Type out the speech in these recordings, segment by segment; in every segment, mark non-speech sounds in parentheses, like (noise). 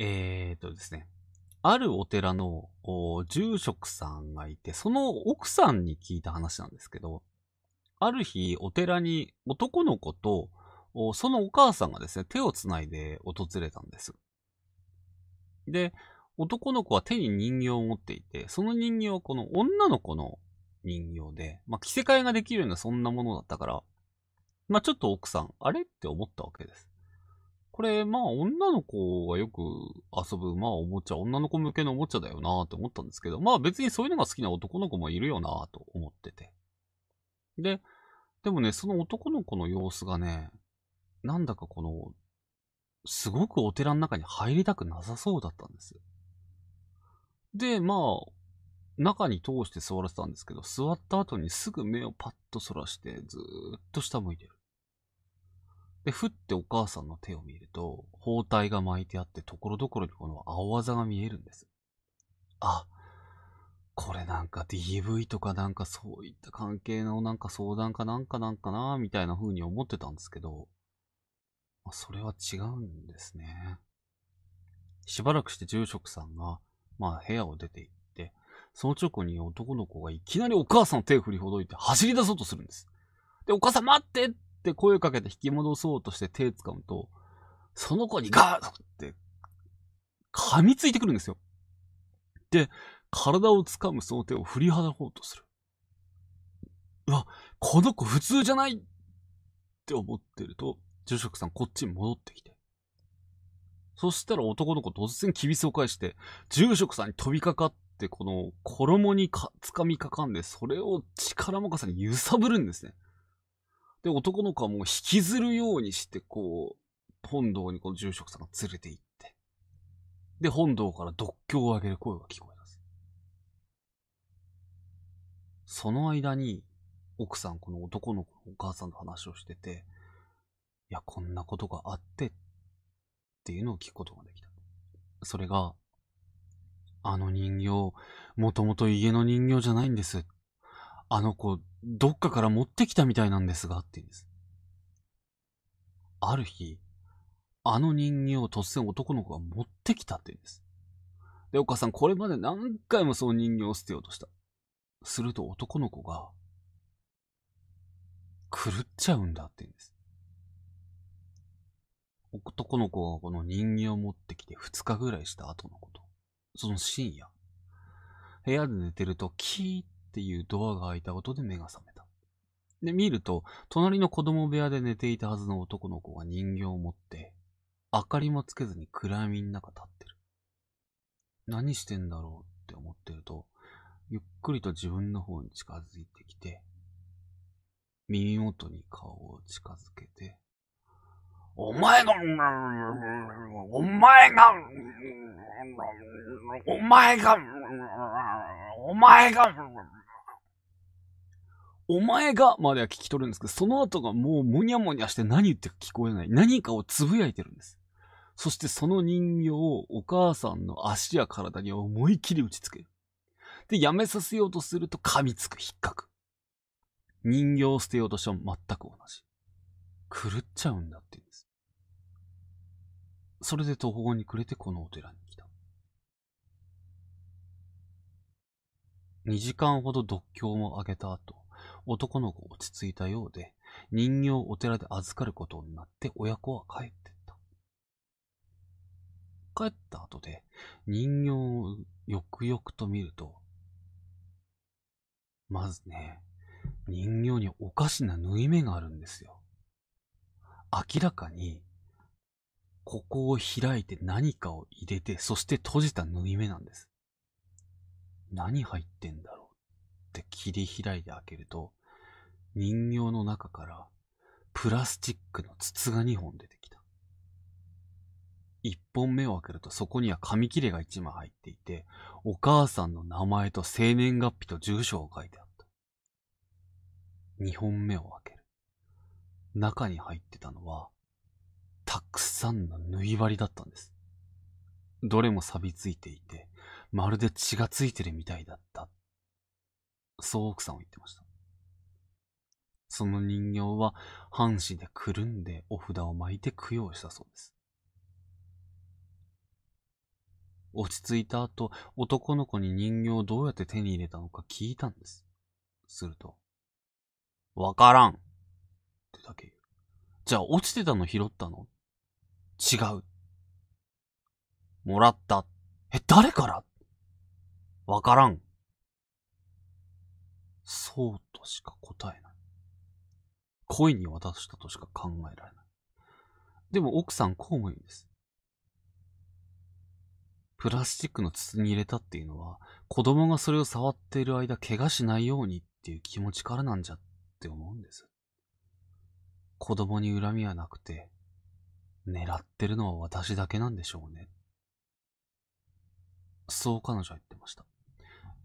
ええー、とですね、あるお寺の住職さんがいて、その奥さんに聞いた話なんですけど、ある日お寺に男の子とそのお母さんがですね、手をつないで訪れたんです。で、男の子は手に人形を持っていて、その人形はこの女の子の人形で、まあ、着せ替えができるようなそんなものだったから、まあ、ちょっと奥さん、あれって思ったわけです。これ、まあ、女の子がよく遊ぶ、まあ、おもちゃ、女の子向けのおもちゃだよなと思ったんですけど、まあ、別にそういうのが好きな男の子もいるよなと思ってて。で、でもね、その男の子の様子がね、なんだかこの、すごくお寺の中に入りたくなさそうだったんです。で、まあ、中に通して座らせたんですけど、座った後にすぐ目をパッとそらして、ずーっと下向いてる。で、ふってお母さんの手を見ると、包帯が巻いてあって、ところどころにこの青あざが見えるんです。あ、これなんか DV とかなんかそういった関係のなんか相談かなんかなんかな、みたいな風に思ってたんですけど、まあ、それは違うんですね。しばらくして住職さんが、まあ部屋を出て行って、その直後に男の子がいきなりお母さんの手を振りほどいて走り出そうとするんです。で、お母さん待ってってって声かけて引き戻そうとして手掴むと、その子にガーッって噛みついてくるんですよ。で、体を掴むその手を振り払おうとする。うわ、この子普通じゃないって思ってると、住職さんこっちに戻ってきて。そしたら男の子突然厳しを返して、住職さんに飛びかかって、この衣にか、掴みかかんで、それを力任せに揺さぶるんですね。で、男の子はもう引きずるようにして、こう、本堂にこの住職さんが連れて行って、で、本堂から独居を上げる声が聞こえます。その間に、奥さん、この男の子のお母さんと話をしてて、いや、こんなことがあって、っていうのを聞くことができた。それが、あの人形、もともと家の人形じゃないんです。あの子、どっかから持ってきたみたいなんですが、って言うんです。ある日、あの人形を突然男の子が持ってきたって言うんです。で、お母さん、これまで何回もその人形を捨てようとした。すると男の子が、狂っちゃうんだって言うんです。男の子がこの人形を持ってきて2日ぐらいした後のこと。その深夜、部屋で寝てるとキーッっていうドアが開いた音で目が覚めた。で、見ると、隣の子供部屋で寝ていたはずの男の子が人形を持って、明かりもつけずに暗闇の中立ってる。何してんだろうって思ってると、ゆっくりと自分の方に近づいてきて、耳元に顔を近づけて、お前が、お前が、お前が、お前が、お前がまでは聞き取るんですけど、その後がもうもにゃもにゃして何言ってか聞こえない。何かをつぶやいてるんです。そしてその人形をお母さんの足や体に思いっきり打ちつける。で、やめさせようとすると噛みつく、引っかく。人形を捨てようとしても全く同じ。狂っちゃうんだって言うんです。それで途方に暮れてこのお寺に来た。2時間ほど独協もあげた後、男の子落ち着いたようで、人形をお寺で預かることになって親子は帰ってった。帰った後で、人形をよくよくと見ると、まずね、人形におかしな縫い目があるんですよ。明らかに、ここを開いて何かを入れて、そして閉じた縫い目なんです。何入ってんだろうって切り開いて開けると、人形の中からプラスチックの筒が2本出てきた。1本目を開けるとそこには紙切れが1枚入っていて、お母さんの名前と生年月日と住所を書いてあった。2本目を開ける。中に入ってたのは、たくさんの縫い針だったんです。どれも錆びついていて、まるで血がついてるみたいだった。そう奥さんは言ってました。その人形は、半紙でくるんでお札を巻いて供養したそうです。落ち着いた後、男の子に人形をどうやって手に入れたのか聞いたんです。すると、わからんってだけ言う。じゃあ落ちてたの拾ったの違う。もらった。え、誰からわからん。そうとしか答えない。恋に渡したとしか考えられない。でも奥さん公務員です。プラスチックの筒に入れたっていうのは、子供がそれを触っている間、怪我しないようにっていう気持ちからなんじゃって思うんです。子供に恨みはなくて、狙ってるのは私だけなんでしょうね。そう彼女は言ってました。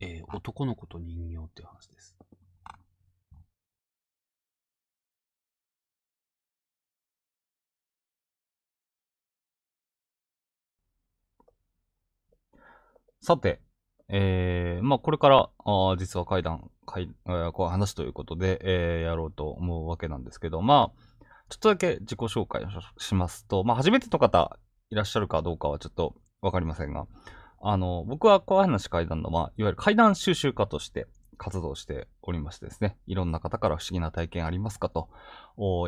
えー、男の子と人形っていう話です。さて、えー、まあ、これから、あ実は会談、会、えー、こう話ということで、えー、やろうと思うわけなんですけど、まあ、ちょっとだけ自己紹介しますと、まあ、初めての方いらっしゃるかどうかはちょっとわかりませんが、あの、僕は怖い話会談の、まあ、いわゆる会談収集家として、活動しておりましてですね、いろんな方から不思議な体験ありますかと、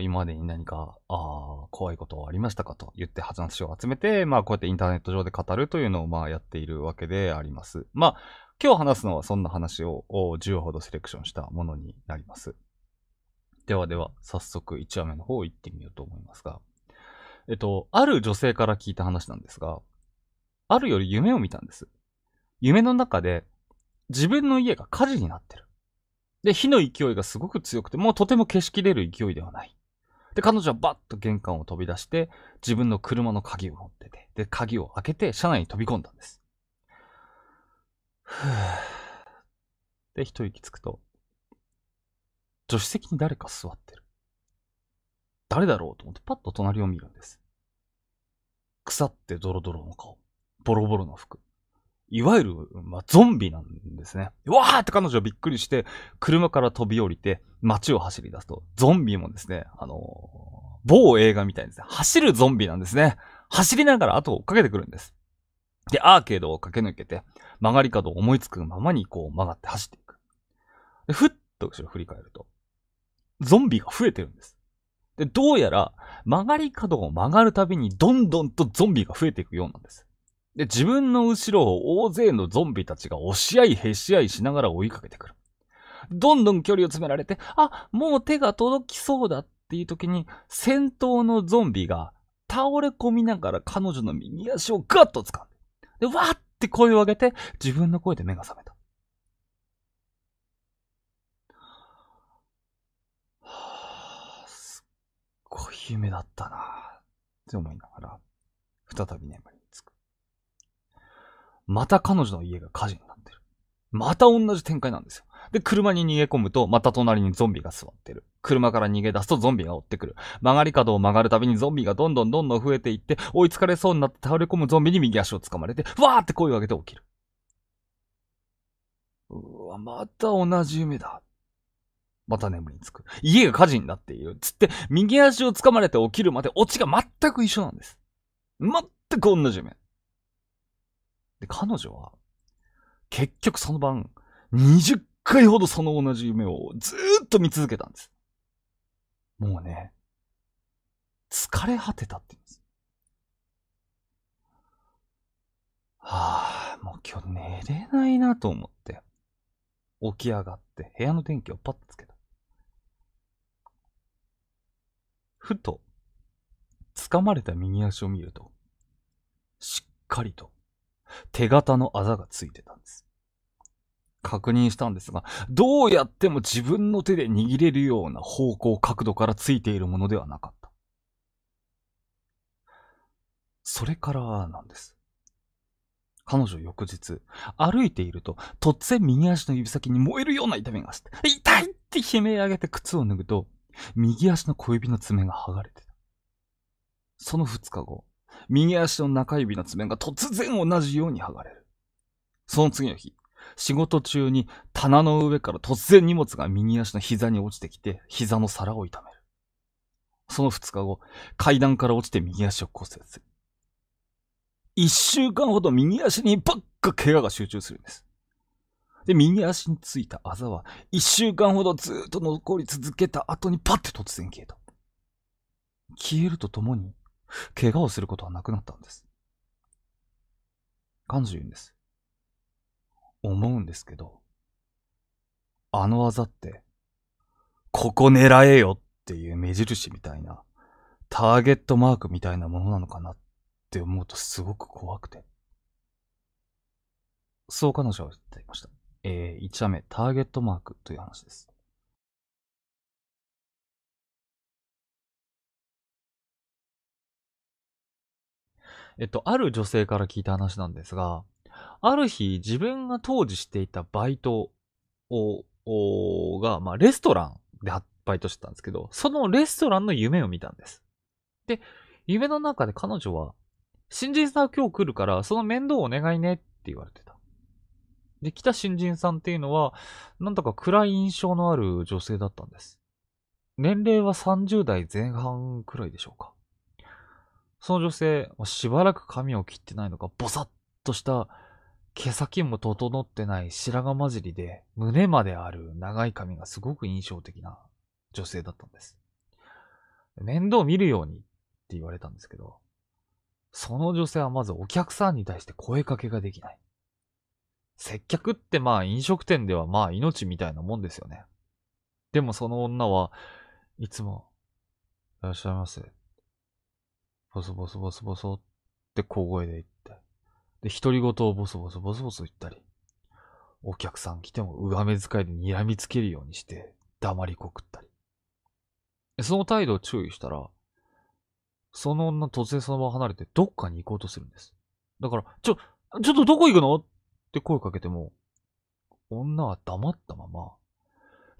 今までに何かあ怖いことはありましたかと言って話を集めて、まあこうやってインターネット上で語るというのをまあやっているわけであります。まあ今日話すのはそんな話を10話ほどセレクションしたものになります。ではでは早速1話目の方行ってみようと思いますが、えっと、ある女性から聞いた話なんですが、あるより夢を見たんです。夢の中で自分の家が火事になってる。で、火の勢いがすごく強くて、もうとても消しきれる勢いではない。で、彼女はバッと玄関を飛び出して、自分の車の鍵を持ってて、で、鍵を開けて車内に飛び込んだんです。ふぅ。で、一息つくと、助手席に誰か座ってる。誰だろうと思ってパッと隣を見るんです。腐ってドロドロの顔、ボロボロの服。いわゆる、まあ、ゾンビなんですね。わーって彼女はびっくりして、車から飛び降りて、街を走り出すと、ゾンビもですね、あのー、某映画みたいですね、走るゾンビなんですね。走りながら後を追っかけてくるんです。で、アーケードを駆け抜けて、曲がり角を思いつくままにこう曲がって走っていく。で、ふっと後ろ振り返ると、ゾンビが増えてるんです。で、どうやら曲がり角を曲がるたびにどんどんとゾンビが増えていくようなんです。で、自分の後ろを大勢のゾンビたちが押し合いへし合いしながら追いかけてくる。どんどん距離を詰められて、あ、もう手が届きそうだっていう時に、先頭のゾンビが倒れ込みながら彼女の右足をガッと掴んで、で、わーって声を上げて、自分の声で目が覚めた。はあ、すっごい夢だったなって思いながら、再び眠り。また彼女の家が火事になってる。また同じ展開なんですよ。で、車に逃げ込むと、また隣にゾンビが座ってる。車から逃げ出すとゾンビが追ってくる。曲がり角を曲がるたびにゾンビがどんどんどんどん増えていって、追いつかれそうになって倒れ込むゾンビに右足を掴まれて、わーって声を上げて起きる。うわ、また同じ夢だ。また眠りにつく。家が火事になっている。つって、右足を掴まれて起きるまで、オチが全く一緒なんです。全く同じ夢。で、彼女は、結局その晩、20回ほどその同じ夢をずっと見続けたんです。もうね、疲れ果てたって言うんです。はあ、もう今日寝れないなと思って、起き上がって部屋の電気をパッとつけた。ふと、掴まれた右足を見ると、しっかりと手形のあざがついてたんです。確認したんですが、どうやっても自分の手で握れるような方向角度からついているものではなかった。それからなんです。彼女翌日、歩いていると、突然右足の指先に燃えるような痛みがして、痛いって悲鳴上げて靴を脱ぐと、右足の小指の爪が剥がれてた。その2日後、右足の中指の爪が突然同じように剥がれる。その次の日、仕事中に棚の上から突然荷物が右足の膝に落ちてきて、膝の皿を痛める。その2日後、階段から落ちて右足を骨折する。1週間ほど右足にばっか怪我が集中するんです。で、右足についたあざは、1週間ほどずっと残り続けた後にパッて突然消えた。消えるとともに、怪我をすることはなくなったんです。彼女言うんです。思うんですけど、あの技って、ここ狙えよっていう目印みたいな、ターゲットマークみたいなものなのかなって思うとすごく怖くて。そう彼女は言っていました。えー、1話目、ターゲットマークという話です。えっと、ある女性から聞いた話なんですが、ある日、自分が当時していたバイトを、が、まあ、レストランでバイトしてたんですけど、そのレストランの夢を見たんです。で、夢の中で彼女は、新人さん今日来るから、その面倒をお願いねって言われてた。で、来た新人さんっていうのは、なんだか暗い印象のある女性だったんです。年齢は30代前半くらいでしょうか。その女性、しばらく髪を切ってないのか、ぼさっとした毛先も整ってない白髪混じりで、胸まである長い髪がすごく印象的な女性だったんです。面倒見るようにって言われたんですけど、その女性はまずお客さんに対して声かけができない。接客ってまあ飲食店ではまあ命みたいなもんですよね。でもその女はいつも、いらっしゃいませボソボソボソボソって小声で言って、で、独り言をボソボソボソボソ言ったり、お客さん来てもうがめ遣いで睨みつけるようにして、黙りこくったり。その態度を注意したら、その女突然そのまま離れてどっかに行こうとするんです。だから、ちょ、ちょっとどこ行くのって声かけても、女は黙ったまま、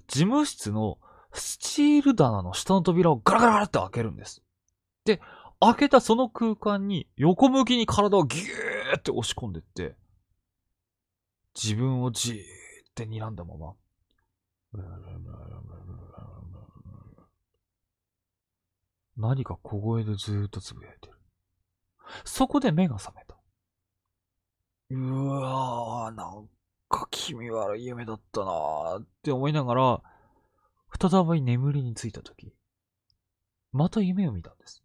事務室のスチール棚の下の扉をガラガラって開けるんです。で、開けたその空間に横向きに体をギューって押し込んでって、自分をじーって睨んだまま、何か小声でずーっとつぶやいてる。そこで目が覚めた。うわー、なんか気味悪い夢だったなーって思いながら、再び眠りについたとき、また夢を見たんです。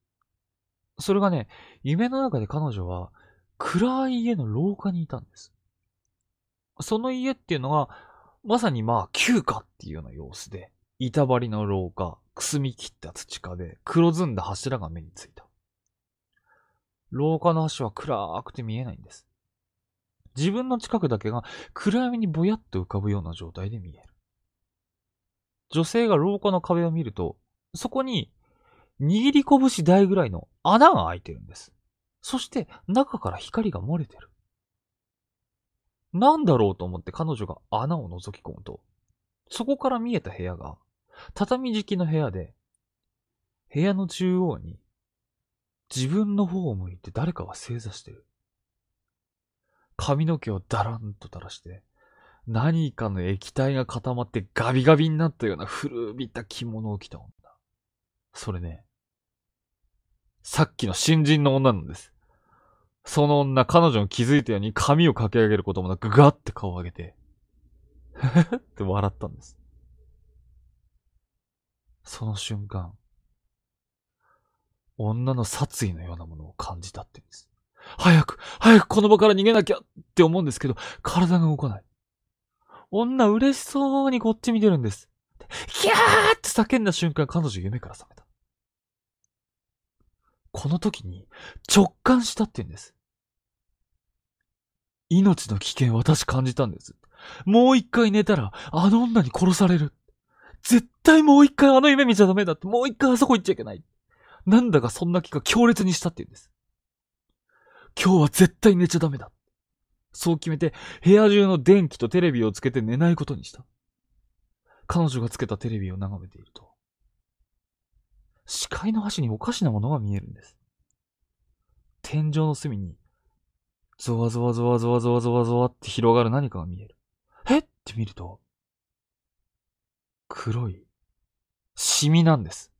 それがね、夢の中で彼女は暗い家の廊下にいたんです。その家っていうのが、まさにまあ旧家っていうような様子で、板張りの廊下、くすみ切った土壁、黒ずんだ柱が目についた。廊下の橋は暗くて見えないんです。自分の近くだけが暗闇にぼやっと浮かぶような状態で見える。女性が廊下の壁を見ると、そこに握り拳台ぐらいの穴が開いてるんです。そして中から光が漏れてる。なんだろうと思って彼女が穴を覗き込むと、そこから見えた部屋が、畳敷きの部屋で、部屋の中央に、自分の方を向いて誰かが正座してる。髪の毛をだらんと垂らして、何かの液体が固まってガビガビになったような古びた着物を着た女。それね、さっきの新人の女なんです。その女、彼女の気づいたように髪をかき上げることもなく、ガッて顔を上げて、っ (laughs) て笑ったんです。その瞬間、女の殺意のようなものを感じたって言うんです。早く、早くこの場から逃げなきゃって思うんですけど、体が動かない。女嬉しそうにこっち見てるんです。キャーって叫んだ瞬間、彼女夢から覚めた。この時に直感したって言うんです。命の危険私感じたんです。もう一回寝たら、あの女に殺される。絶対もう一回あの夢見ちゃダメだって、もう一回あそこ行っちゃいけない。なんだかそんな気が強烈にしたって言うんです。今日は絶対寝ちゃダメだ。そう決めて、部屋中の電気とテレビをつけて寝ないことにした。彼女がつけたテレビを眺めていると、視界の端におかしなものが見えるんです。天井の隅に、ゾワゾワゾワゾワゾワゾワゾワって広がる何かが見える。えって見ると、黒い、シミなんです。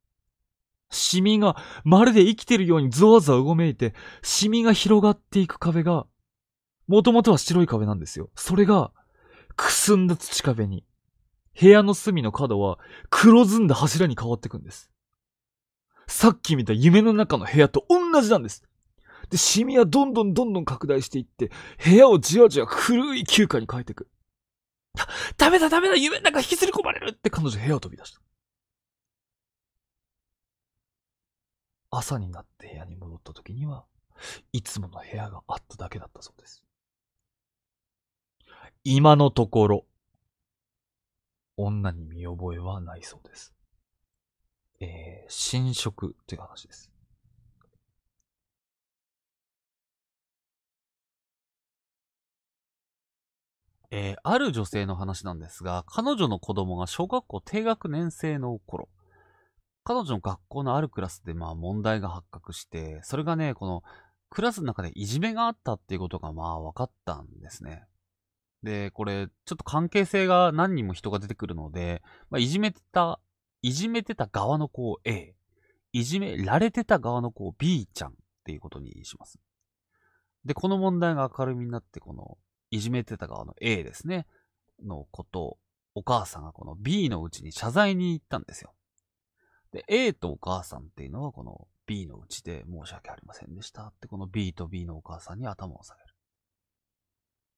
シミが、まるで生きてるようにゾワゾワうごめいて、シミが広がっていく壁が、もともとは白い壁なんですよ。それが、くすんだ土壁に、部屋の隅の角は黒ずんだ柱に変わっていくんです。さっき見た夢の中の部屋と同じなんです。で、シミはどんどんどんどん拡大していって、部屋をじわじわ古い休暇に変えていく。ダメだダメだ夢の中引きずり込まれるって彼女部屋を飛び出した。朝になって部屋に戻った時には、いつもの部屋があっただけだったそうです。今のところ、女に見覚えはないそうです。えー、侵食という話です。えー、ある女性の話なんですが、彼女の子供が小学校低学年生の頃、彼女の学校のあるクラスでまあ問題が発覚して、それがね、このクラスの中でいじめがあったっていうことがまあ分かったんですね。で、これ、ちょっと関係性が何人も人が出てくるので、まあ、いじめてたいじめてた側の子を A、いじめられてた側の子を B ちゃんっていうことにします。で、この問題が明るみになって、この、いじめてた側の A ですね、のことお母さんがこの B のうちに謝罪に行ったんですよ。で、A とお母さんっていうのはこの B のうちで申し訳ありませんでしたって、この B と B のお母さんに頭を下げる。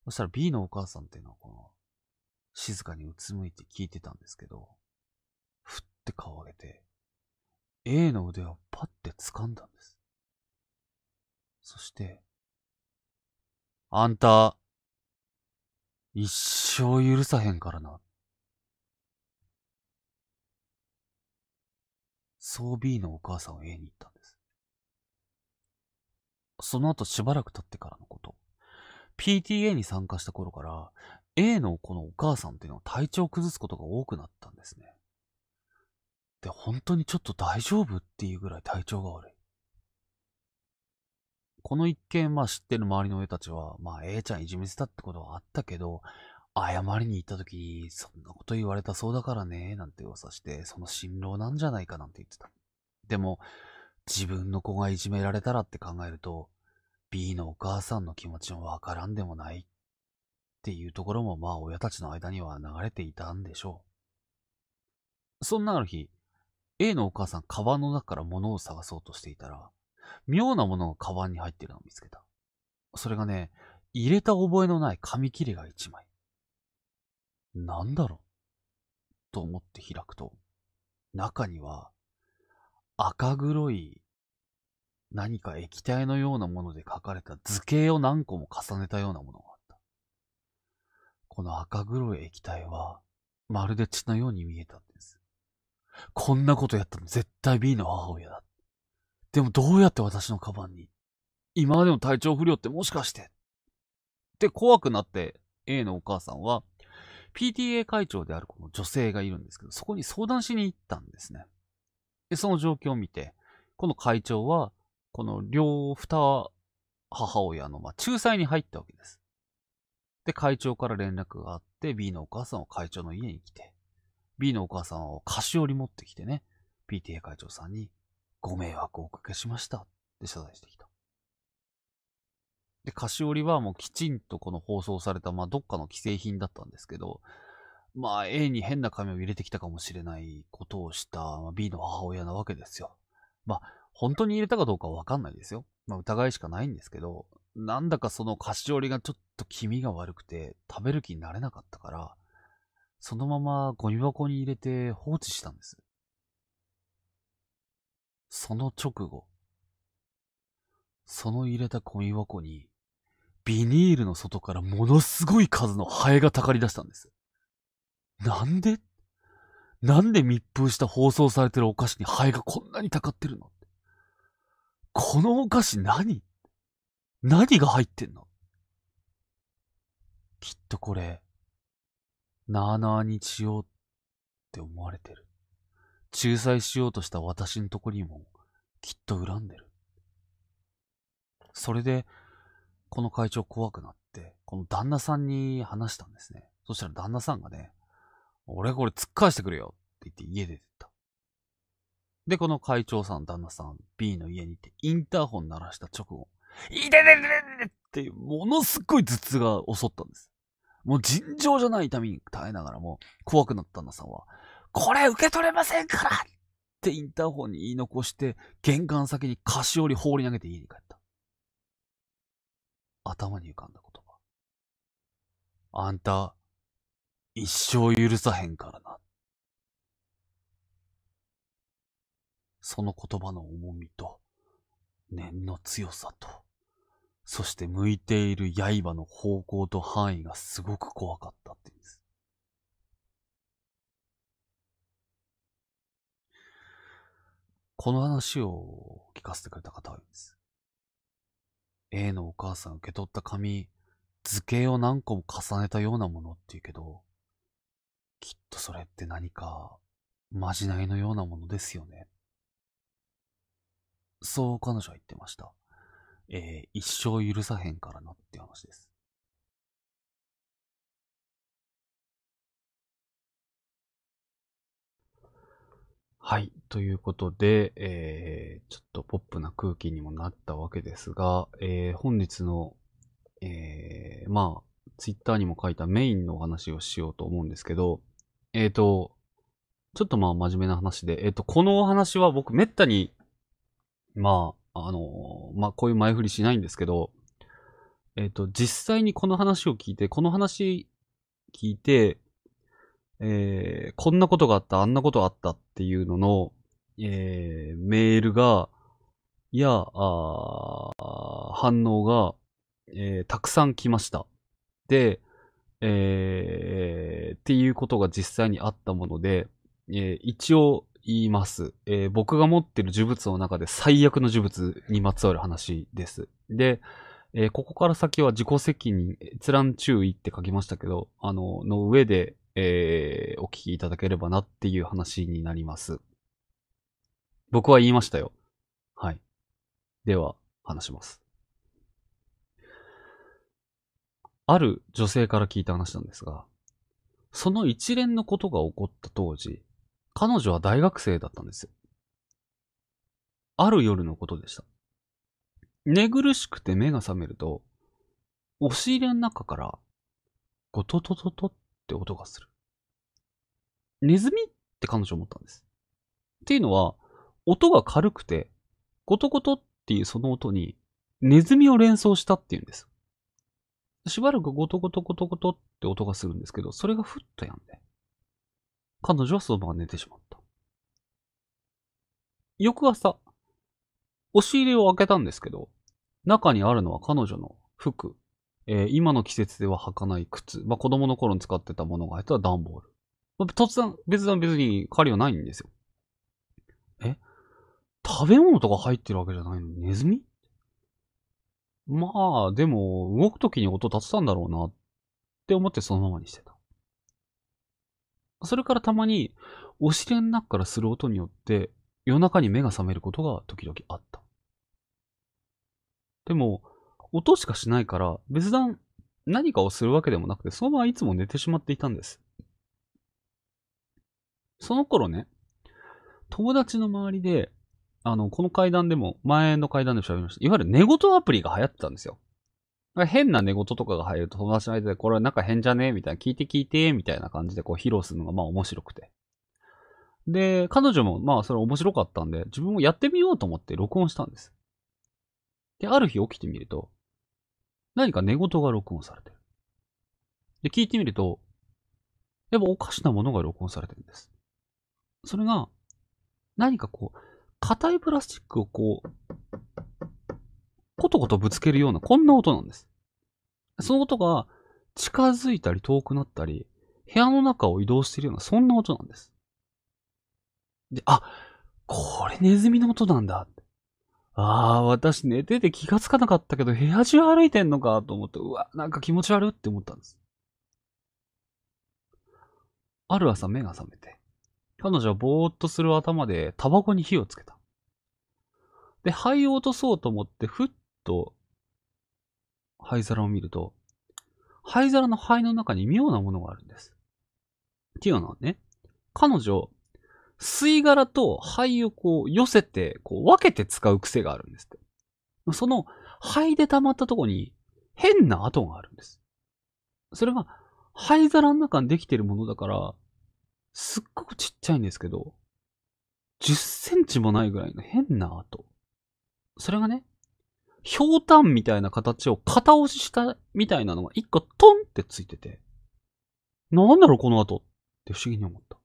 そしたら B のお母さんっていうのはこの、静かにうつむいて聞いてたんですけど、って顔を上げて、A の腕をパッて掴んだんです。そして、あんた、一生許さへんからな。そう B のお母さんを A に言ったんです。その後しばらく経ってからのこと。PTA に参加した頃から、A のこのお母さんっていうのは体調を崩すことが多くなったんですね。って本当にちょっと大丈夫っていうぐらい体調が悪い。この一件、まあ知ってる周りの親たちは、まあ A ちゃんいじめてたってことはあったけど、謝りに行った時に、そんなこと言われたそうだからね、なんて噂して、その辛労なんじゃないかなんて言ってた。でも、自分の子がいじめられたらって考えると、B のお母さんの気持ちもわからんでもないっていうところもまあ親たちの間には流れていたんでしょう。そんなある日、A のお母さん、カバンの中から物を探そうとしていたら、妙なものがカバンに入っているのを見つけた。それがね、入れた覚えのない紙切れが一枚。なんだろうと思って開くと、中には、赤黒い何か液体のようなもので書かれた図形を何個も重ねたようなものがあった。この赤黒い液体は、まるで血のように見えたこんなことやったの絶対 B の母親だ。でもどうやって私のカバンに今までの体調不良ってもしかしてって怖くなって A のお母さんは PTA 会長であるこの女性がいるんですけど、そこに相談しに行ったんですね。で、その状況を見て、この会長は、この両二母親の、ま仲裁に入ったわけです。で、会長から連絡があって、B のお母さんは会長の家に来て、B のお母さんを菓子折り持ってきてね、PTA 会長さんにご迷惑をおかけしましたって謝罪してきた。で、菓子折りはもうきちんとこの放送された、まあ、どっかの既製品だったんですけど、まあ、A に変な紙を入れてきたかもしれないことをした、B の母親なわけですよ。まあ、本当に入れたかどうかわかんないですよ。まあ、疑いしかないんですけど、なんだかその菓子折りがちょっと気味が悪くて、食べる気になれなかったから、そのままゴミ箱に入れて放置したんです。その直後、その入れたゴミ箱に、ビニールの外からものすごい数のハエがたかり出したんです。なんでなんで密封した包装されてるお菓子にハエがこんなにたかってるのこのお菓子何何が入ってんのきっとこれ、なあなあにしようって思われてる。仲裁しようとした私のとこにもきっと恨んでる。それで、この会長怖くなって、この旦那さんに話したんですね。そしたら旦那さんがね、俺これ突っ返してくれよって言って家出てった。で、この会長さん、旦那さん、B の家に行ってインターホン鳴らした直後、いてててててってものすごい頭痛が襲ったんです。もう尋常じゃない痛みに耐えながらも、怖くなった旦那さんは、これ受け取れませんからってインターホンに言い残して、玄関先に菓子折り放り投げて家に帰った。頭に浮かんだ言葉。あんた、一生許さへんからな。その言葉の重みと、念の強さと。そして向いている刃の方向と範囲がすごく怖かったって言うんです。この話を聞かせてくれた方はいいんです。A のお母さん受け取った紙、図形を何個も重ねたようなものって言うけど、きっとそれって何か、まじないのようなものですよね。そう彼女は言ってました。えー、一生許さへんからなって話です。はい。ということで、えー、ちょっとポップな空気にもなったわけですが、えー、本日の、えー、まあ、ツイッターにも書いたメインのお話をしようと思うんですけど、えっ、ー、と、ちょっとまあ真面目な話で、えっ、ー、と、このお話は僕めったに、まあ、あの、まあ、こういう前振りしないんですけど、えっ、ー、と、実際にこの話を聞いて、この話聞いて、えー、こんなことがあった、あんなことがあったっていうのの、えー、メールが、いや、あ反応が、えー、たくさん来ました。で、えー、っていうことが実際にあったもので、えー、一応、言います。えー、僕が持ってる呪物の中で最悪の呪物にまつわる話です。で、えー、ここから先は自己責任、閲覧注意って書きましたけど、あの、の上で、えー、お聞きいただければなっていう話になります。僕は言いましたよ。はい。では、話します。ある女性から聞いた話なんですが、その一連のことが起こった当時、彼女は大学生だったんですある夜のことでした。寝苦しくて目が覚めると、押し入れの中から、ゴトトトトって音がする。ネズミって彼女思ったんです。っていうのは、音が軽くて、ゴトゴトっていうその音に、ネズミを連想したっていうんです。しばらくゴトゴトゴトゴトって音がするんですけど、それがふっとやんで、彼女はそのまま寝てしまった。翌朝、押し入れを開けたんですけど、中にあるのは彼女の服、えー、今の季節では履かない靴、まあ、子供の頃に使ってたものが入った段ボール。まあ、突然、別段別に狩りはないんですよ。え食べ物とか入ってるわけじゃないのネズミまあ、でも、動くときに音立てたんだろうなって思ってそのままにしてた。それからたまに、お尻の中からする音によって、夜中に目が覚めることが時々あった。でも、音しかしないから、別段何かをするわけでもなくて、そのままいつも寝てしまっていたんです。その頃ね、友達の周りで、あの、この階段でも、前の階段でも喋りました。いわゆる寝言アプリが流行ってたんですよ。変な寝言とかが入ると友達の間でこれなんか変じゃねみたいな、聞いて聞いてみたいな感じでこう披露するのがまあ面白くて。で、彼女もまあそれ面白かったんで、自分もやってみようと思って録音したんです。で、ある日起きてみると、何か寝言が録音されてる。で、聞いてみると、やっぱおかしなものが録音されてるんです。それが、何かこう、硬いプラスチックをこう、コトコトぶつけるような、こんな音なんです。その音が、近づいたり遠くなったり、部屋の中を移動しているような、そんな音なんです。で、あ、これネズミの音なんだ。ああ、私寝てて気がつかなかったけど、部屋中歩いてんのかと思って、うわ、なんか気持ち悪って思ったんです。ある朝目が覚めて、彼女はぼーっとする頭でタバコに火をつけた。で、灰を落とそうと思って、ふっと、灰皿を見ると、灰皿の灰の中に妙なものがあるんです。っていうのはね、彼女、吸い殻と灰をこう寄せて、こう分けて使う癖があるんですって。その灰で溜まったとこに変な跡があるんです。それは灰皿の中にできてるものだから、すっごくちっちゃいんですけど、10センチもないぐらいの変な跡。それがね、ひょうたんみたいな形を片押ししたみたいなのが一個トンってついてて、なんだろうこの後って不思議に思った。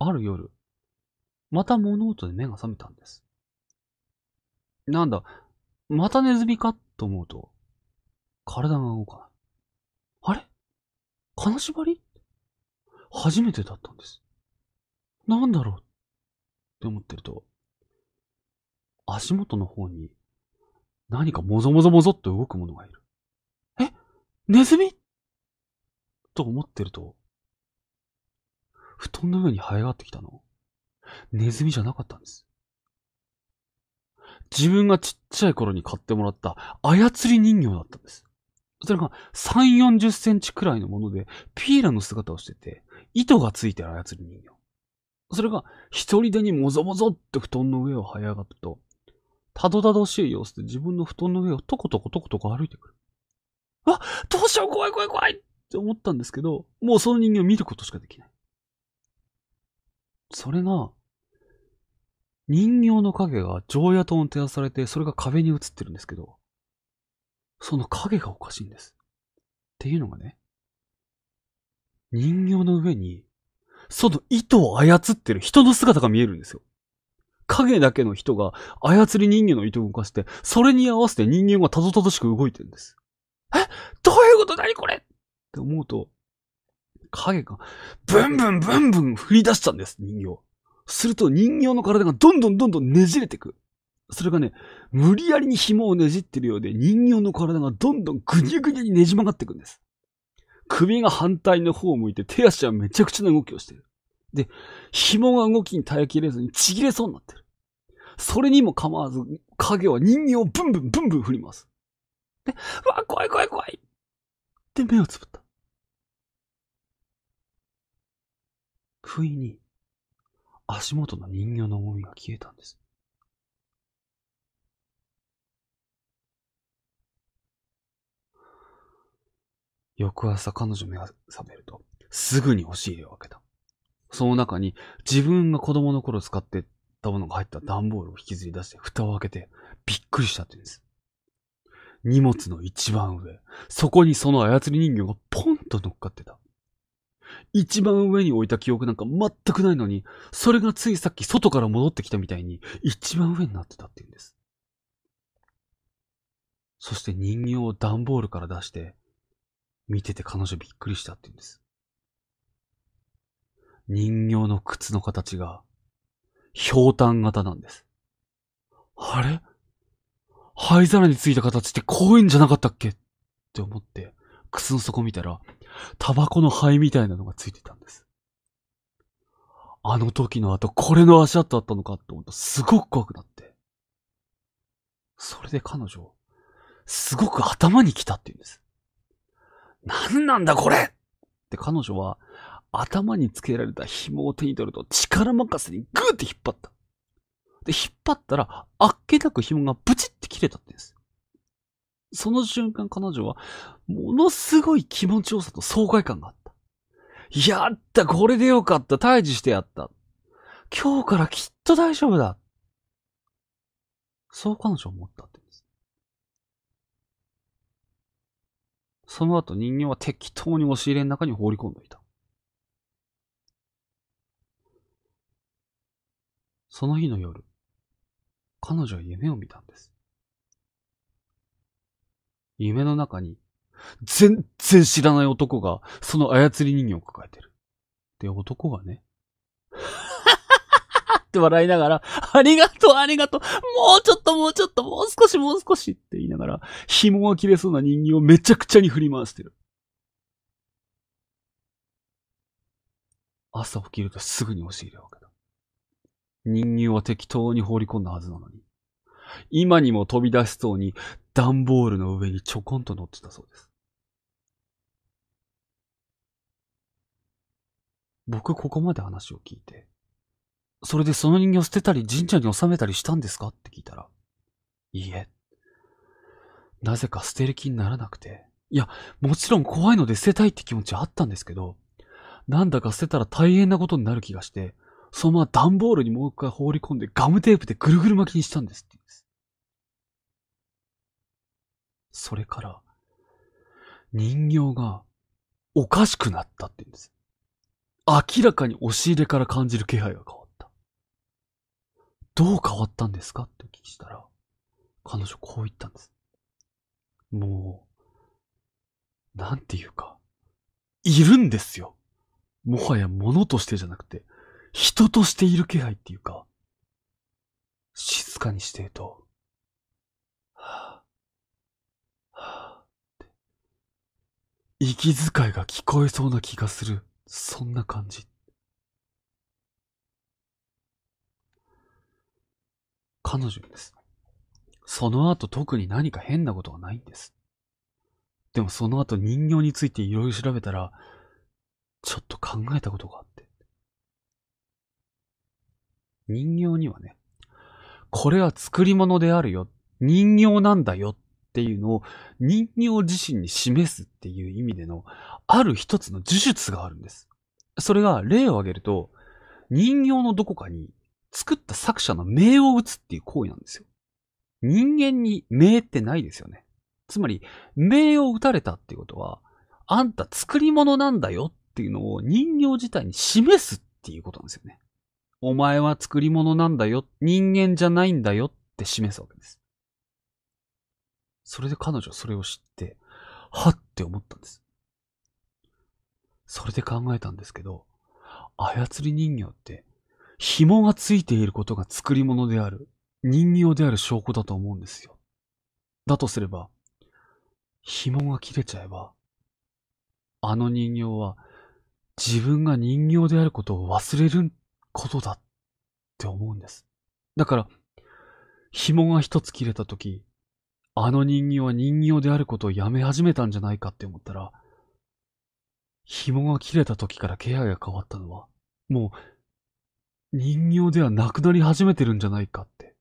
ある夜、また物音で目が覚めたんです。なんだ、またネズミかと思うと、体が動かない。あれ金縛り初めてだったんです。なんだろうって思ってると、足元の方に何かもぞもぞもぞっと動くものがいる。えネズミと思ってると、布団の上に生えがってきたの。ネズミじゃなかったんです。自分がちっちゃい頃に買ってもらった操り人形だったんです。それが3、40センチくらいのもので、ピーラの姿をしてて、糸がついてる操り人形。それが一人でにもぞもぞって布団の上を這い上がったと、たどたどしい様子で自分の布団の上をトコトコトコトコ歩いてくる。あどうしよう怖い怖い怖いって思ったんですけど、もうその人間を見ることしかできない。それが、人形の影が常夜灯に照らされて、それが壁に映ってるんですけど、その影がおかしいんです。っていうのがね、人形の上に、その糸を操ってる人の姿が見えるんですよ。影だけの人が操り人形の糸を動かして、それに合わせて人間がたどたどしく動いてるんです。えどういうこと何これって思うと、影が、ブンブンブンブン振り出したんです、人形。すると人形の体がどんどんどんどんねじれてく。それがね、無理やりに紐をねじってるようで、人形の体がどんどんぐにゅぐにゅにねじ曲がってくんです。首が反対の方を向いて、手足はめちゃくちゃな動きをしてる。で、紐が動きに耐えきれずにちぎれそうになってる。それにも構わず、影は人形をブンブンブンブン振ります。で、うわ、怖い怖い怖いって目をつぶった。不意に、足元の人形の重みが消えたんです。翌朝彼女目が覚めると、すぐに押し入れを開けた。その中に自分が子供の頃使ってったものが入った段ボールを引きずり出して、蓋を開けて、びっくりしたって言うんです。荷物の一番上、そこにその操り人形がポンと乗っかってた。一番上に置いた記憶なんか全くないのに、それがついさっき外から戻ってきたみたいに、一番上になってたって言うんです。そして人形を段ボールから出して、見てて彼女びっくりしたって言うんです。人形の靴の形が、氷炭型なんです。あれ灰皿についた形ってこういうんじゃなかったっけって思って、靴の底見たら、タバコの灰みたいなのがついてたんです。あの時の後、これの足跡だったのかって思うと、すごく怖くなって。それで彼女、すごく頭に来たって言うんです。なんなんだこれって彼女は、頭につけられた紐を手に取ると力任せにグーって引っ張った。で、引っ張ったら、あっけなく紐がブチって切れたんです。その瞬間彼女は、ものすごい気持ちよさと爽快感があった。やったこれでよかった退治してやった今日からきっと大丈夫だそう彼女は思ったってんです。その後人間は適当に押し入れの中に放り込んでいた。その日の夜、彼女は夢を見たんです。夢の中に、全然知らない男が、その操り人形を抱えてる。で、男がね、(laughs) って笑いながら、ありがとう、ありがとう、もうちょっと、もうちょっと、もう少し、もう少しって言いながら、紐が切れそうな人形をめちゃくちゃに振り回してる。朝起きるとすぐに押し入れるわけだ。人間は適当に放り込んだはずなのに。今にも飛び出しそうに段ボールの上にちょこんと乗ってたそうです。僕ここまで話を聞いて、それでその人形を捨てたり神社に納めたりしたんですかって聞いたら、いいえ。なぜか捨てる気にならなくて、いや、もちろん怖いので捨てたいって気持ちはあったんですけど、なんだか捨てたら大変なことになる気がして、そのまま段ボールにもう一回放り込んでガムテープでぐるぐる巻きにしたんですって言うんです。それから、人形がおかしくなったって言うんです。明らかに押し入れから感じる気配が変わった。どう変わったんですかってお聞きしたら、彼女こう言ったんです。もう、なんていうか、いるんですよ。もはや物としてじゃなくて、人としている気配っていうか、静かにしてると、はぁ、あ、はぁ、あ、って、息遣いが聞こえそうな気がする、そんな感じ。彼女です。その後特に何か変なことはないんです。でもその後人形についていろいろ調べたら、ちょっと考えたことがあって。人形にはね、これは作り物であるよ。人形なんだよっていうのを人形自身に示すっていう意味でのある一つの呪術があるんです。それが例を挙げると人形のどこかに作った作者の名を打つっていう行為なんですよ。人間に名ってないですよね。つまり名を打たれたっていうことはあんた作り物なんだよっていうのを人形自体に示すっていうことなんですよね。お前は作り物なんだよ。人間じゃないんだよって示すわけです。それで彼女はそれを知って、はって思ったんです。それで考えたんですけど、操り人形って、紐がついていることが作り物である、人形である証拠だと思うんですよ。だとすれば、紐が切れちゃえば、あの人形は自分が人形であることを忘れるんことだって思うんです。だから、紐が一つ切れた時、あの人形は人形であることをやめ始めたんじゃないかって思ったら、紐が切れた時から気配が変わったのは、もう人形ではなくなり始めてるんじゃないかって。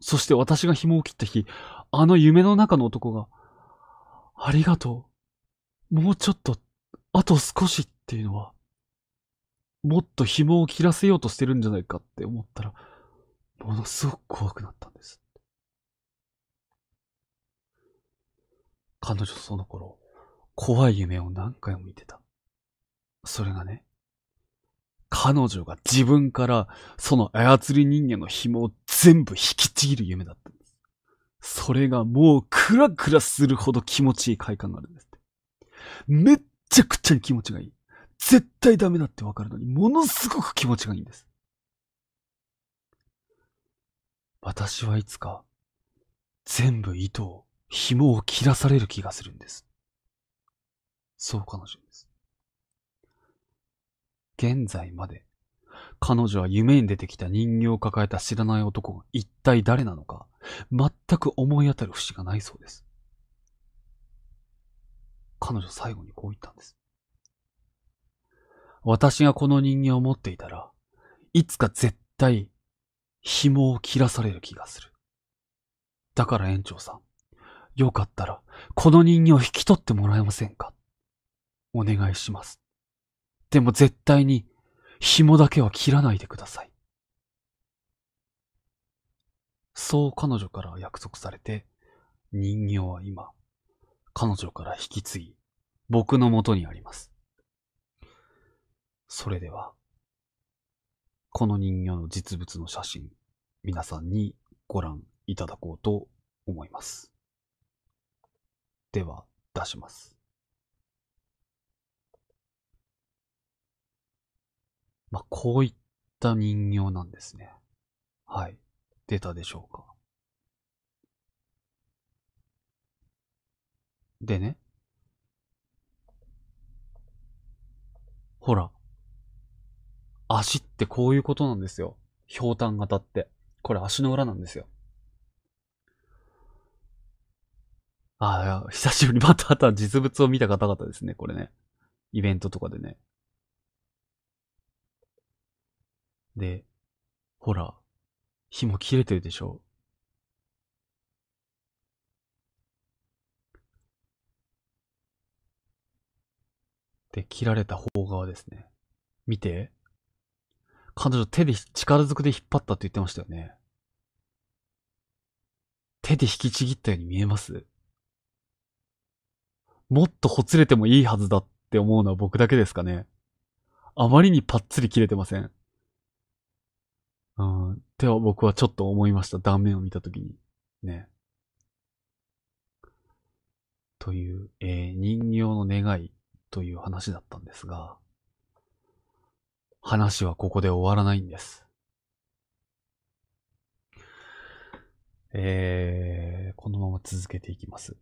そして私が紐を切った日、あの夢の中の男が、ありがとう。もうちょっと、あと少しっていうのは、もっと紐を切らせようとしてるんじゃないかって思ったら、ものすごく怖くなったんです。彼女その頃、怖い夢を何回も見てた。それがね、彼女が自分からその操り人間の紐を全部引きちぎる夢だったんです。それがもうクラクラするほど気持ちいい快感があるんです。めっちゃくちゃに気持ちがいい。絶対ダメだってわかるのに、ものすごく気持ちがいいんです。私はいつか、全部糸を、紐を切らされる気がするんです。そう彼女です。現在まで、彼女は夢に出てきた人形を抱えた知らない男が一体誰なのか、全く思い当たる節がないそうです。彼女最後にこう言ったんです。私がこの人間を持っていたら、いつか絶対、紐を切らされる気がする。だから園長さん、よかったら、この人形を引き取ってもらえませんかお願いします。でも絶対に、紐だけは切らないでください。そう彼女から約束されて、人形は今、彼女から引き継ぎ、僕の元にあります。それでは、この人形の実物の写真、皆さんにご覧いただこうと思います。では、出します。まあ、こういった人形なんですね。はい。出たでしょうか。でね。ほら。足ってこういうことなんですよ。氷炭型って。これ足の裏なんですよ。ああ、久しぶり、またあとは実物を見た方々ですね、これね。イベントとかでね。で、ほら、紐切れてるでしょ。で、切られた方側ですね。見て。彼女手で力ずくで引っ張ったって言ってましたよね。手で引きちぎったように見えますもっとほつれてもいいはずだって思うのは僕だけですかね。あまりにパッツリ切れてません。うん、では僕はちょっと思いました。断面を見たときに。ね。という、えー、人形の願いという話だったんですが、話はここで終わらないんです。えー、このまま続けていきます。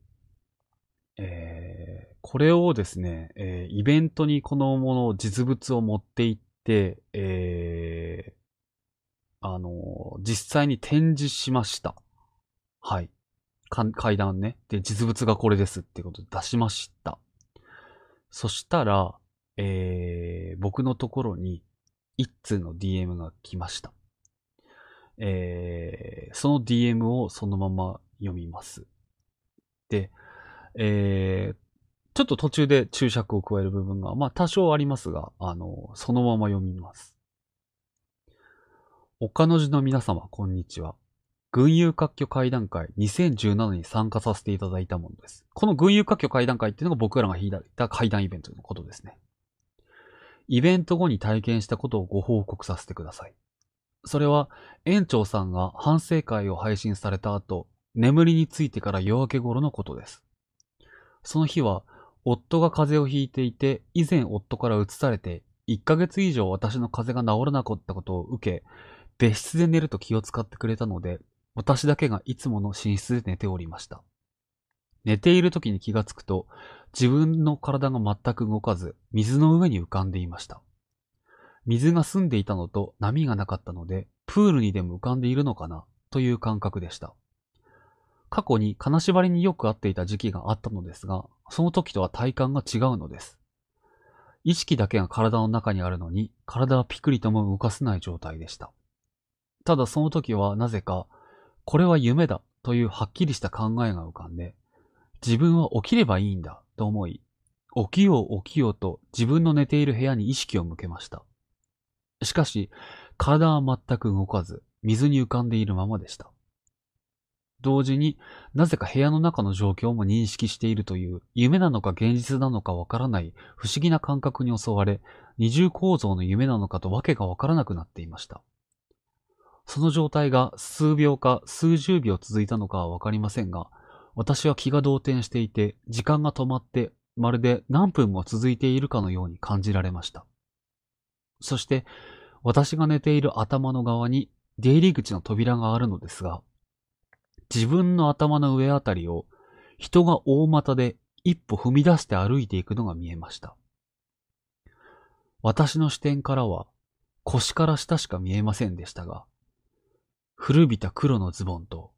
えー、これをですね、えー、イベントにこのもの、実物を持って行って、えー、あの、実際に展示しました。はい。か階段ね。で、実物がこれですってことで出しました。そしたら、えー、僕のところに、一通の DM が来ました。えー、その DM をそのまま読みます。で、えー、ちょっと途中で注釈を加える部分が、まあ多少ありますが、あの、そのまま読みます。岡の字の皆様、こんにちは。群雄割拠会談会2017に参加させていただいたものです。この群雄割拠会談会っていうのが僕らが引いた会談イベントのことですね。イベント後に体験したことをご報告させてください。それは、園長さんが反省会を配信された後、眠りについてから夜明け頃のことです。その日は、夫が風邪をひいていて、以前夫から移されて、1ヶ月以上私の風邪が治らなかったことを受け、別室で寝ると気を使ってくれたので、私だけがいつもの寝室で寝ておりました。寝ている時に気がつくと、自分の体が全く動かず、水の上に浮かんでいました。水が澄んでいたのと波がなかったので、プールにでも浮かんでいるのかな、という感覚でした。過去に金縛りによく合っていた時期があったのですが、その時とは体感が違うのです。意識だけが体の中にあるのに、体はピクリとも動かせない状態でした。ただその時はなぜか、これは夢だというはっきりした考えが浮かんで、自分は起きればいいんだと思い、起きよう起きようと自分の寝ている部屋に意識を向けました。しかし、体は全く動かず、水に浮かんでいるままでした。同時になぜか部屋の中の状況も認識しているという夢なのか現実なのかわからない不思議な感覚に襲われ二重構造の夢なのかとわけがわからなくなっていました。その状態が数秒か数十秒続いたのかはわかりませんが私は気が動転していて、時間が止まって、まるで何分も続いているかのように感じられました。そして、私が寝ている頭の側に出入り口の扉があるのですが、自分の頭の上あたりを人が大股で一歩踏み出して歩いていくのが見えました。私の視点からは腰から下しか見えませんでしたが、古びた黒のズボンと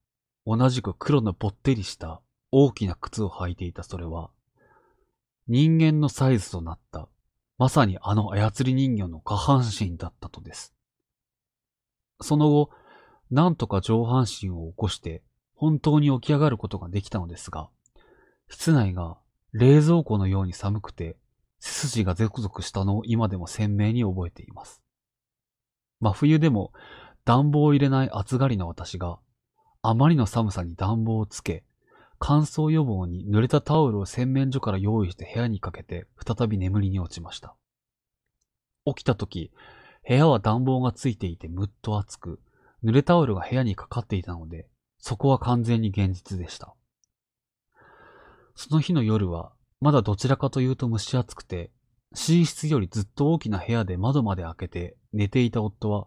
同じく黒のぽってりした大きな靴を履いていたそれは、人間のサイズとなった、まさにあの操り人形の下半身だったとです。その後、なんとか上半身を起こして、本当に起き上がることができたのですが、室内が冷蔵庫のように寒くて、背筋がゼクゼクしたのを今でも鮮明に覚えています。真冬でも暖房を入れない暑がりの私があまりの寒さに暖房をつけ、乾燥予防に濡れたタオルを洗面所から用意して部屋にかけて再び眠りに落ちました。起きた時、部屋は暖房がついていてむっと暑く、濡れタオルが部屋にかかっていたので、そこは完全に現実でした。その日の夜は、まだどちらかというと蒸し暑くて、寝室よりずっと大きな部屋で窓まで開けて寝ていた夫は、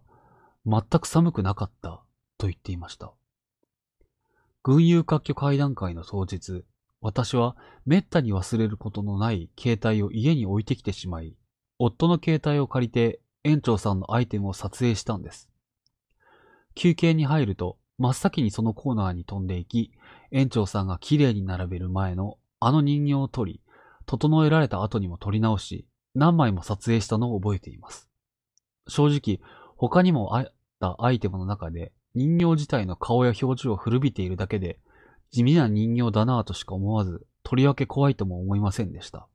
全く寒くなかったと言っていました。群雄割拠会談会の当日、私は滅多に忘れることのない携帯を家に置いてきてしまい、夫の携帯を借りて園長さんのアイテムを撮影したんです。休憩に入ると、真っ先にそのコーナーに飛んでいき、園長さんが綺麗に並べる前のあの人形を撮り、整えられた後にも撮り直し、何枚も撮影したのを覚えています。正直、他にもあったアイテムの中で、人形自体の顔や表情を古びているだけで、地味な人形だなぁとしか思わず、とりわけ怖いとも思いませんでした。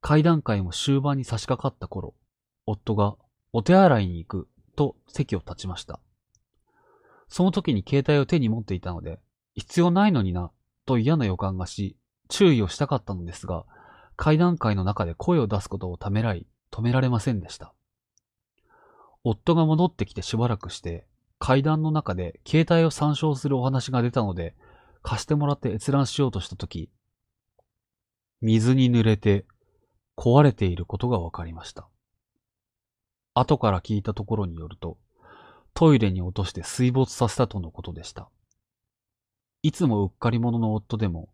階段階も終盤に差し掛かった頃、夫が、お手洗いに行く、と席を立ちました。その時に携帯を手に持っていたので、必要ないのにな、と嫌な予感がし、注意をしたかったのですが、階段階の中で声を出すことをためらい、止められませんでした。夫が戻ってきてしばらくして、階段の中で携帯を参照するお話が出たので、貸してもらって閲覧しようとしたとき、水に濡れて壊れていることがわかりました。後から聞いたところによると、トイレに落として水没させたとのことでした。いつもうっかり者の夫でも、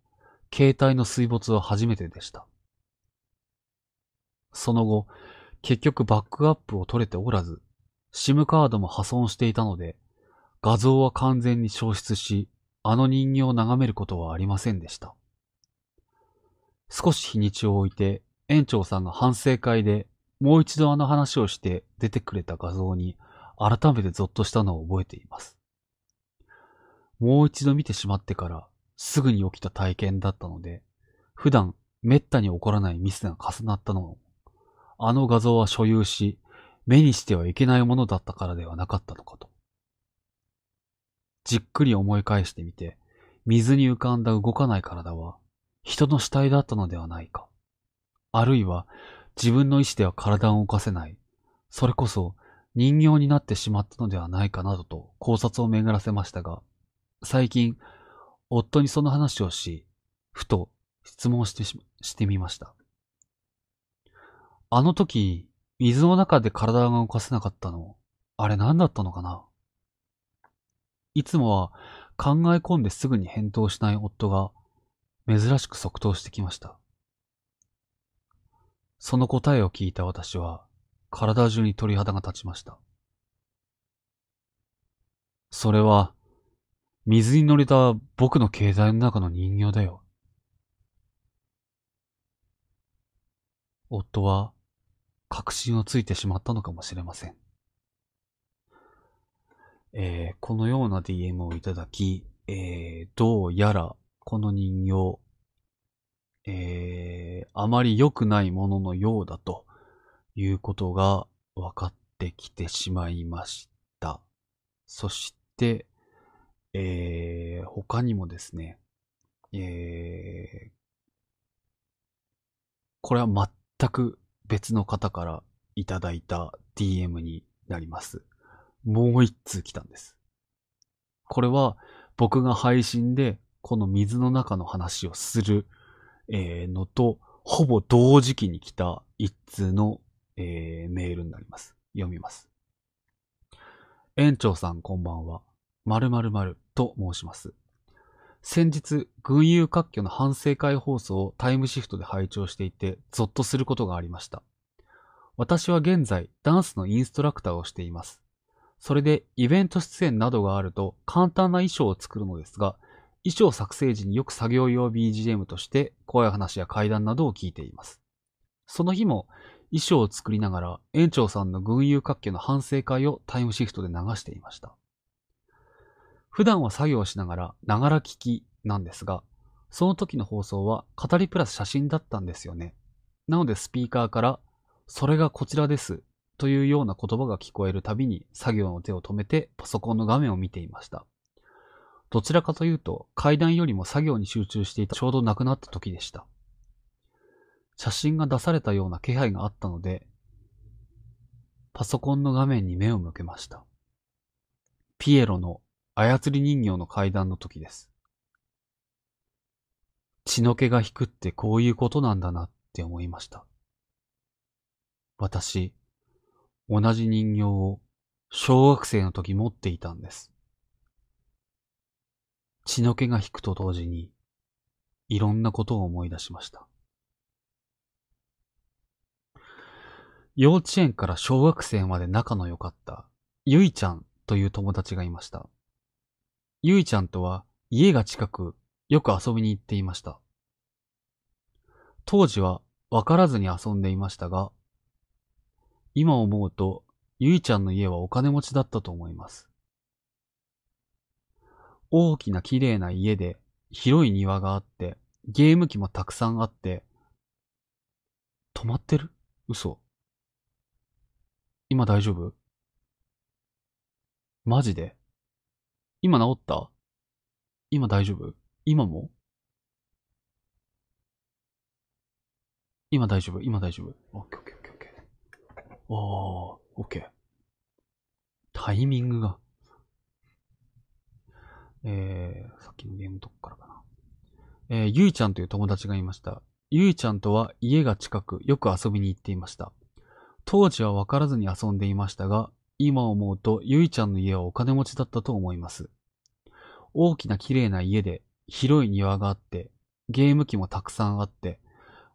携帯の水没は初めてでした。その後、結局バックアップを取れておらず、SIM カードも破損していたので、画像は完全に消失し、あの人形を眺めることはありませんでした。少し日にちを置いて、園長さんが反省会でもう一度あの話をして出てくれた画像に改めてゾッとしたのを覚えています。もう一度見てしまってからすぐに起きた体験だったので、普段滅多に起こらないミスが重なったのを、あの画像は所有し、目にしてはいけないものだったからではなかったのかと。じっくり思い返してみて、水に浮かんだ動かない体は、人の死体だったのではないか。あるいは、自分の意志では体を動かせない、それこそ人形になってしまったのではないかなどと考察を巡らせましたが、最近、夫にその話をし、ふと質問してししてみました。あの時、水の中で体が動かせなかったの。あれ何だったのかないつもは考え込んですぐに返答しない夫が珍しく即答してきました。その答えを聞いた私は体中に鳥肌が立ちました。それは水に乗れた僕の携帯の中の人形だよ。夫は確信をついてしまったのかもしれません。えー、このような DM をいただき、えー、どうやらこの人形、えー、あまり良くないもののようだということが分かってきてしまいました。そして、えー、他にもですね、えー、これは全く別の方からいただいた DM になります。もう一通来たんです。これは僕が配信でこの水の中の話をする、えのとほぼ同時期に来た一通の、えメールになります。読みます。園長さんこんばんは。〇〇〇と申します。先日、群雄割拠の反省会放送をタイムシフトで拝聴していて、ゾッとすることがありました。私は現在、ダンスのインストラクターをしています。それで、イベント出演などがあると、簡単な衣装を作るのですが、衣装作成時によく作業用 BGM として、怖い話や怪談などを聞いています。その日も、衣装を作りながら、園長さんの群雄割拠の反省会をタイムシフトで流していました。普段は作業しながら、ながら聞きなんですが、その時の放送は語りプラス写真だったんですよね。なのでスピーカーから、それがこちらですというような言葉が聞こえるたびに作業の手を止めてパソコンの画面を見ていました。どちらかというと階段よりも作業に集中していたちょうどなくなった時でした。写真が出されたような気配があったので、パソコンの画面に目を向けました。ピエロの操り人形の階段の時です。血の気が引くってこういうことなんだなって思いました。私、同じ人形を小学生の時持っていたんです。血の気が引くと同時に、いろんなことを思い出しました。幼稚園から小学生まで仲の良かった、ゆいちゃんという友達がいました。ゆいちゃんとは家が近くよく遊びに行っていました。当時はわからずに遊んでいましたが、今思うとゆいちゃんの家はお金持ちだったと思います。大きな綺麗な家で広い庭があって、ゲーム機もたくさんあって、止まってる嘘。今大丈夫マジで今治った今大丈夫今も今大丈夫今大丈夫オッケーオッケーオッケーオッケー。おー、オッケー。タイミングが。えー、さっきのゲームとこからかな。えー、ゆいちゃんという友達がいました。ゆいちゃんとは家が近くよく遊びに行っていました。当時はわからずに遊んでいましたが、今思うと、ゆいちゃんの家はお金持ちだったと思います。大きな綺麗な家で、広い庭があって、ゲーム機もたくさんあって、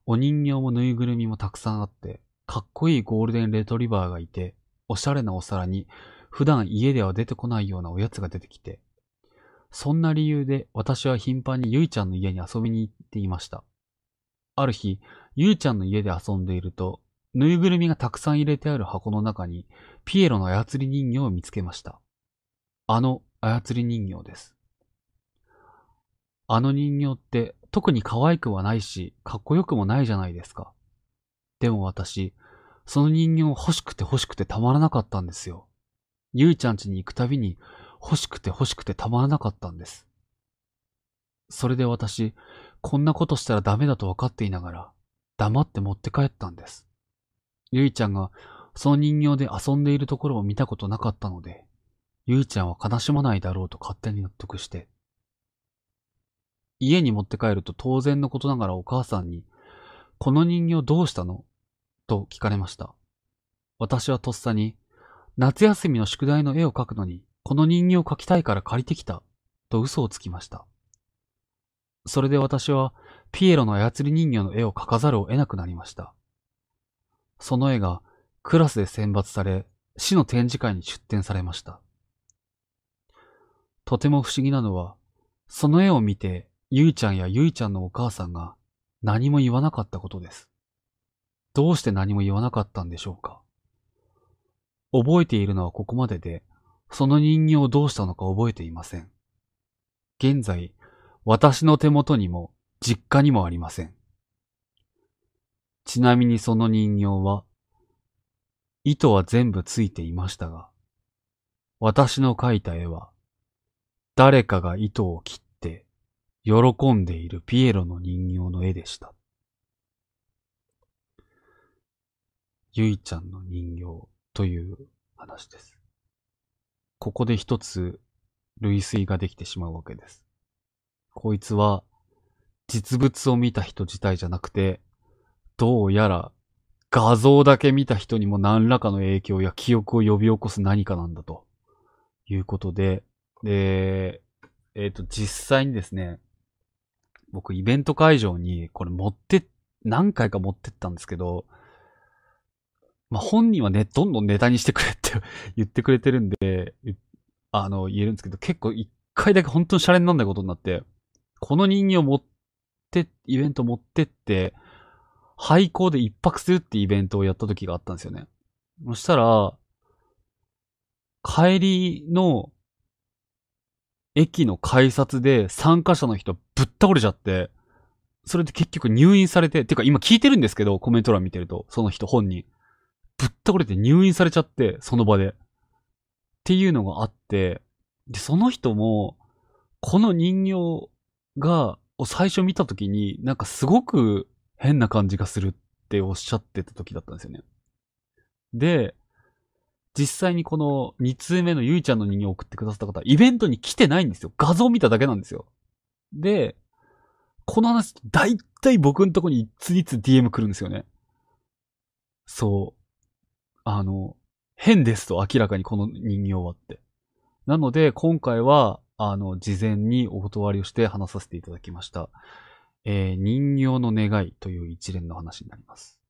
お人形もぬいぐるみもたくさんあって、かっこいいゴールデンレトリバーがいて、おしゃれなお皿に、普段家では出てこないようなおやつが出てきて、そんな理由で私は頻繁にゆいちゃんの家に遊びに行っていました。ある日、ゆいちゃんの家で遊んでいると、ぬいぐるみがたくさん入れてある箱の中に、ピエロの操り人形を見つけました。あの操り人形です。あの人形って特に可愛くはないし、かっこよくもないじゃないですか。でも私、その人形欲しくて欲しくてたまらなかったんですよ。ゆいちゃん家に行くたびに欲しくて欲しくてたまらなかったんです。それで私、こんなことしたらダメだと分かっていながら、黙って持って帰ったんです。ゆいちゃんがその人形で遊んでいるところを見たことなかったので、ゆいちゃんは悲しまないだろうと勝手に納得して。家に持って帰ると当然のことながらお母さんに、この人形どうしたのと聞かれました。私はとっさに、夏休みの宿題の絵を描くのに、この人形を描きたいから借りてきた、と嘘をつきました。それで私は、ピエロの操り人形の絵を描かざるを得なくなりました。その絵が、クラスで選抜され、市の展示会に出展されました。とても不思議なのは、その絵を見て、ゆいちゃんやゆいちゃんのお母さんが何も言わなかったことです。どうして何も言わなかったんでしょうか。覚えているのはここまでで、その人形をどうしたのか覚えていません。現在、私の手元にも実家にもありません。ちなみにその人形は糸は全部ついていましたが、私の描いた絵は、誰かが糸を切って喜んでいるピエロの人形の絵でした。ゆいちゃんの人形という話です。ここで一つ類推ができてしまうわけです。こいつは実物を見た人自体じゃなくて、どうやら画像だけ見た人にも何らかの影響や記憶を呼び起こす何かなんだということで、で、えっ、ー、と、実際にですね、僕イベント会場にこれ持って、何回か持ってったんですけど、まあ、本人はね、どんどんネタにしてくれって (laughs) 言ってくれてるんで、あの、言えるんですけど、結構一回だけ本当にシャレになんないことになって、この人形持って、イベント持ってって、廃校で一泊するってイベントをやった時があったんですよね。そしたら、帰りの駅の改札で参加者の人ぶっ倒れちゃって、それで結局入院されて、てか今聞いてるんですけど、コメント欄見てると、その人本人。ぶっ倒れて入院されちゃって、その場で。っていうのがあって、で、その人も、この人形が、を最初見たときに、なんかすごく変な感じがするっておっしゃってた時だったんですよね。で、実際にこの2通目のゆいちゃんの人形を送ってくださった方、イベントに来てないんですよ。画像見ただけなんですよ。で、この話、だいたい僕のとこにいついつ DM 来るんですよね。そう。あの、変ですと、明らかにこの人形はって。なので、今回は、あの、事前にお断りをして話させていただきました。えー、人形の願いという一連の話になります。